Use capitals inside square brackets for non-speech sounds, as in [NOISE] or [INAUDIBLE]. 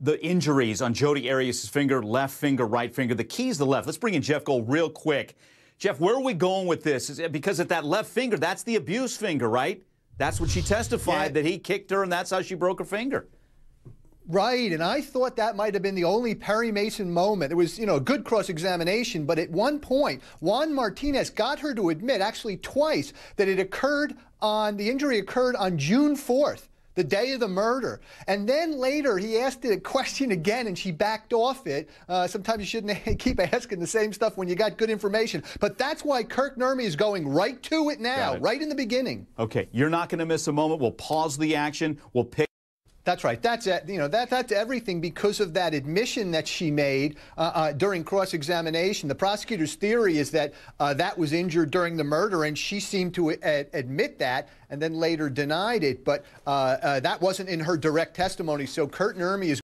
the injuries on Jody Arias' finger, left finger, right finger. The key is the left. Let's bring in Jeff Gold real quick. Jeff, where are we going with this? Is it because at that left finger, that's the abuse finger, right? That's what she testified yeah. that he kicked her, and that's how she broke her finger. Right, and I thought that might have been the only Perry Mason moment. It was, you know, a good cross examination, but at one point, Juan Martinez got her to admit, actually twice, that it occurred on the injury occurred on June 4th the day of the murder. And then later he asked it a question again and she backed off it. Uh, sometimes you shouldn't [LAUGHS] keep asking the same stuff when you got good information. But that's why Kirk Nurmi is going right to it now, it. right in the beginning. Okay, you're not going to miss a moment. We'll pause the action. We'll pick that's right. That's you know that that's everything because of that admission that she made uh, uh, during cross examination. The prosecutor's theory is that uh, that was injured during the murder, and she seemed to uh, admit that, and then later denied it. But uh, uh, that wasn't in her direct testimony. So Curtin Ermy is.